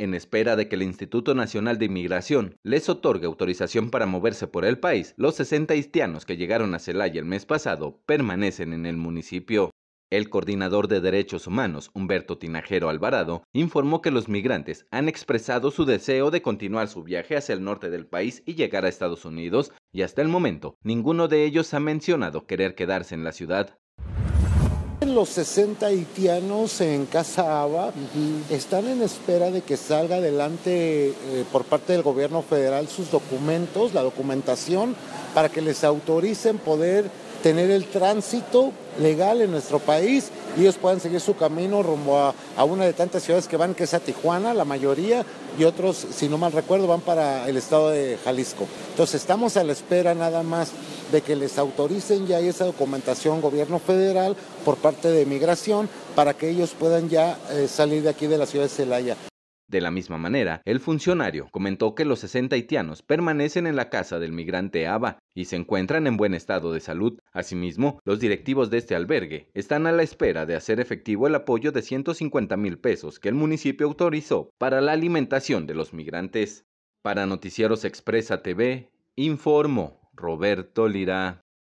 en espera de que el Instituto Nacional de Inmigración les otorgue autorización para moverse por el país, los 60 haitianos que llegaron a Celaya el mes pasado permanecen en el municipio. El coordinador de derechos humanos, Humberto Tinajero Alvarado, informó que los migrantes han expresado su deseo de continuar su viaje hacia el norte del país y llegar a Estados Unidos, y hasta el momento ninguno de ellos ha mencionado querer quedarse en la ciudad. Los 60 haitianos en Casa Aba están en espera de que salga adelante eh, por parte del gobierno federal sus documentos, la documentación, para que les autoricen poder tener el tránsito legal en nuestro país y ellos puedan seguir su camino rumbo a, una de tantas ciudades que van, que es a Tijuana, la mayoría, y otros, si no mal recuerdo, van para el estado de Jalisco. Entonces estamos a la espera nada más de que les autoricen ya esa documentación gobierno federal por parte de migración para que ellos puedan ya eh, salir de aquí de la ciudad de Celaya. De la misma manera, el funcionario comentó que los 60 haitianos permanecen en la casa del migrante Aba y se encuentran en buen estado de salud. Asimismo, los directivos de este albergue están a la espera de hacer efectivo el apoyo de 150 mil pesos que el municipio autorizó para la alimentación de los migrantes. Para Noticieros Expresa TV, informó. Roberto Lira